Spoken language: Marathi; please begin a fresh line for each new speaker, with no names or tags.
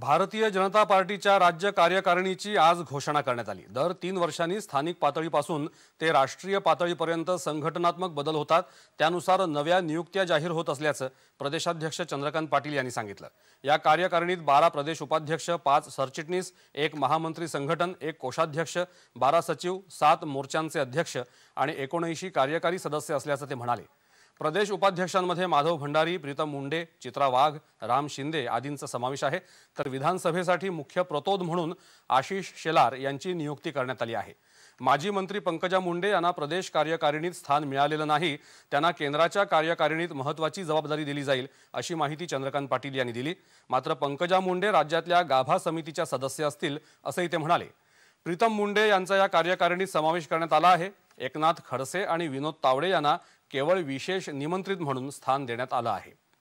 भारतीय जनता पार्टीच्या राज्य कार्यकारिणीची आज घोषणा करण्यात आली दर तीन वर्षांनी स्थानिक पातळीपासून ते राष्ट्रीय पातळीपर्यंत संघटनात्मक बदल होतात त्यानुसार नव्या नियुक्त्या जाहीर होत असल्याचं प्रदेशाध्यक्ष चंद्रकांत पाटील यांनी सांगितलं या कार्यकारिणीत बारा प्रदेश उपाध्यक्ष पाच सरचिटणीस एक महामंत्री संघटन एक कोषाध्यक्ष बारा सचिव सात मोर्चांचे अध्यक्ष आणि एकोणऐंशी कार्यकारी सदस्य असल्याचं ते म्हणाले प्रदेश उपाध्यक्षांमध्ये माधव भंडारी प्रीतम मुंडे चित्रा वाघ राम शिंदे आदींचा समावेश आहे तर विधानसभेसाठी मुख्य प्रतोद म्हणून आशिष शेलार यांची नियुक्ती करण्यात आली आहे माजी मंत्री पंकजा मुंडे यांना प्रदेश कार्यकारिणीत स्थान मिळालेलं नाही त्यांना केंद्राच्या कार्यकारिणीत महत्वाची जबाबदारी दिली जाईल अशी माहिती चंद्रकांत पाटील यांनी दिली मात्र पंकजा मुंडे राज्यातल्या गाभा समितीच्या सदस्य असतील असंही ते म्हणाले प्रीतम मुंडे यांचा या कार्यकारिणीत समावेश करण्यात आला आहे एकनाथ खडसे आणि विनोद तावडे यांना केवळ विशेष निमंत्रित म्हणून स्थान देण्यात आलं आहे